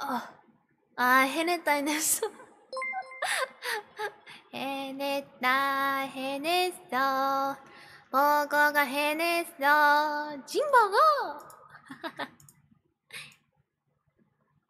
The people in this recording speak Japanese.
あ、あ、へねたいです。へねた、へねそ。僕がへねそ。ジンバが